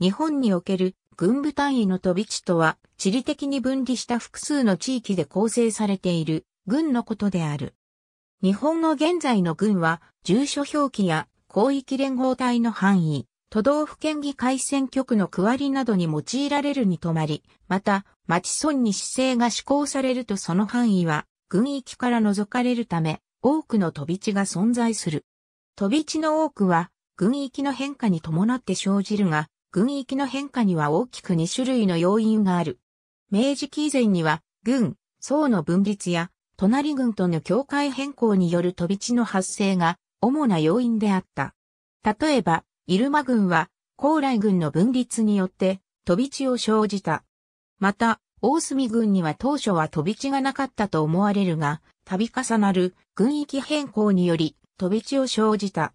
日本における軍部単位の飛び地とは、地理的に分離した複数の地域で構成されている軍のことである。日本の現在の軍は、住所表記や広域連合体の範囲、都道府県議会選挙区の区割りなどに用いられるにとまり、また、町村に市政が施行されるとその範囲は、軍域から除かれるため、多くの飛び地が存在する。飛び地の多くは、軍域の変化に伴って生じるが、軍域の変化には大きく2種類の要因がある。明治期以前には、軍、層の分立や、隣軍との境界変更による飛び地の発生が、主な要因であった。例えば、入間軍は、高麗軍の分立によって、飛び地を生じた。また、大隅軍には当初は飛び地がなかったと思われるが、度重なる軍域変更により、飛び地を生じた。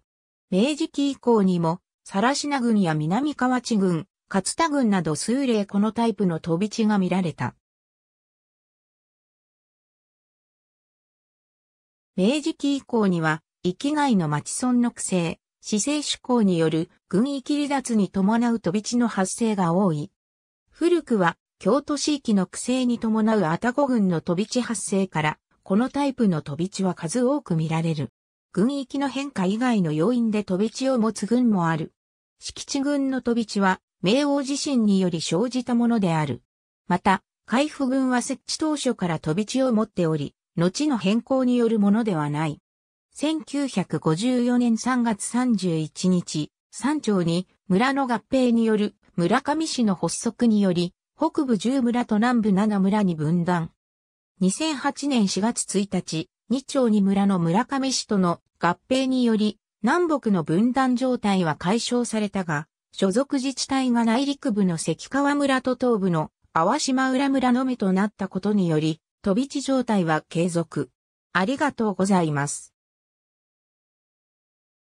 明治期以降にも、サラシナ軍や南河内郡、勝田軍など数例このタイプの飛び地が見られた。明治期以降には、域外の町村の区制、市政志向による軍域離脱に伴う飛び地の発生が多い。古くは、京都市域の区制に伴う愛宕郡の飛び地発生から、このタイプの飛び地は数多く見られる。軍域の変化以外の要因で飛び地を持つ軍もある。敷地軍の飛び地は、明王地震により生じたものである。また、海部軍は設置当初から飛び地を持っており、後の変更によるものではない。1954年3月31日、山頂に村の合併による村上市の発足により、北部10村と南部7村に分断。2008年4月1日、2町に村の村上市との合併により、南北の分断状態は解消されたが、所属自治体が内陸部の関川村と東部の淡島浦村のみとなったことにより、飛び地状態は継続。ありがとうございます。